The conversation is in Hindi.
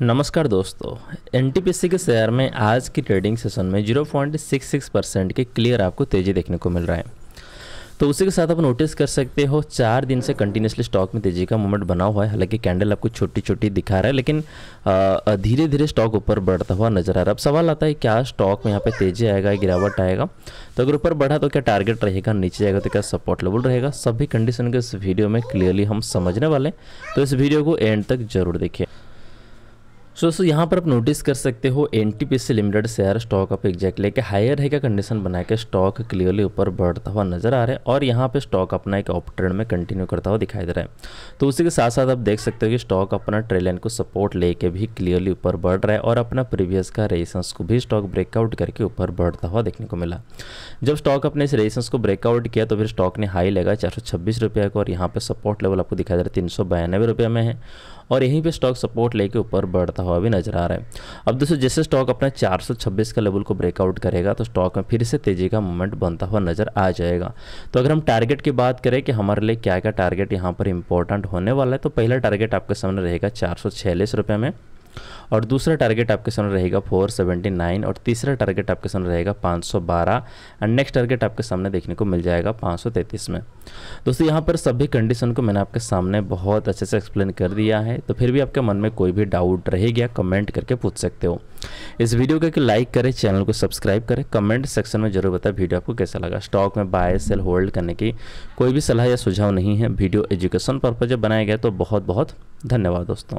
नमस्कार दोस्तों एन के शेयर में आज की ट्रेडिंग सेशन में 0.66 परसेंट के क्लियर आपको तेज़ी देखने को मिल रहा है तो उसी के साथ आप नोटिस कर सकते हो चार दिन से कंटिन्यूसली स्टॉक में तेज़ी का मूवमेंट बना हुआ है हालांकि कैंडल आपको छोटी छोटी दिखा रहा है लेकिन धीरे धीरे स्टॉक ऊपर बढ़ता हुआ नजर आ रहा है अब सवाल आता है क्या स्टॉक में यहाँ पे तेज़ी आएगा गिरावट आएगा तो अगर ऊपर बढ़ा तो क्या टारगेट रहेगा नीचे जाएगा तो क्या सपोर्ट लेवल रहेगा सभी कंडीशन को इस वीडियो में क्लियरली हम समझने वाले हैं तो इस वीडियो को एंड तक जरूर देखिए सो दोस्तों यहाँ पर आप नोटिस कर सकते हो N C limited share stock आप एग्जैक्ट लेके हायर है का कंडीशन बना के स्टॉक क्लियरली ऊपर बढ़ता हुआ नजर आ रहा है और यहाँ पे स्टॉक अपना एक ऑप ट्रेंड में कंटिन्यू करता हुआ दिखाई दे रहा है तो उसी के साथ साथ आप देख सकते हो कि स्टॉक अपना ट्रेलाइन को सपोर्ट लेके भी क्लियरली ऊपर बढ़ रहा है और अपना प्रीवियस का रेजिस्टेंस को भी स्टॉक ब्रेकआउट करके ऊपर बढ़ता हुआ देखने को मिला जब स्टॉक अपने इस रेजिस्टेंस को ब्रेकआउट किया तो फिर स्टॉक ने हाई लगा चार सौ छब्बीस रुपया को और यहाँ पर सपोर्ट लेवल आपको दिखाई दे रहा है तीन सौ बयानवे रुपये में है और यहीं पे स्टॉक सपोर्ट लेके ऊपर बढ़ता हुआ भी नजर आ रहा है अब दोस्तों जैसे स्टॉक अपना 426 का लेवल को ब्रेकआउट करेगा तो स्टॉक में फिर से तेजी का मूवमेंट बनता हुआ नजर आ जाएगा तो अगर हम टारगेट की बात करें कि हमारे लिए क्या क्या टारगेट यहाँ पर इंपॉर्टेंट होने वाला है तो पहला टारगेट आपके सामने रहेगा चार में और दूसरा टारगेट आपके सामने रहेगा 479 और तीसरा टारगेट आपके सामने रहेगा 512 एंड नेक्स्ट टारगेट आपके सामने देखने को मिल जाएगा 533 में दोस्तों यहाँ पर सभी कंडीशन को मैंने आपके सामने बहुत अच्छे से एक्सप्लेन कर दिया है तो फिर भी आपके मन में कोई भी डाउट रह गया कमेंट करके पूछ सकते हो इस वीडियो को लाइक करें चैनल को सब्सक्राइब करें कमेंट सेक्शन में जरूर बताएं वीडियो आपको कैसा लगा स्टॉक में बाय सेल होल्ड करने की कोई भी सलाह या सुझाव नहीं है वीडियो एजुकेशन पर्पज जब बनाया गया तो बहुत बहुत धन्यवाद दोस्तों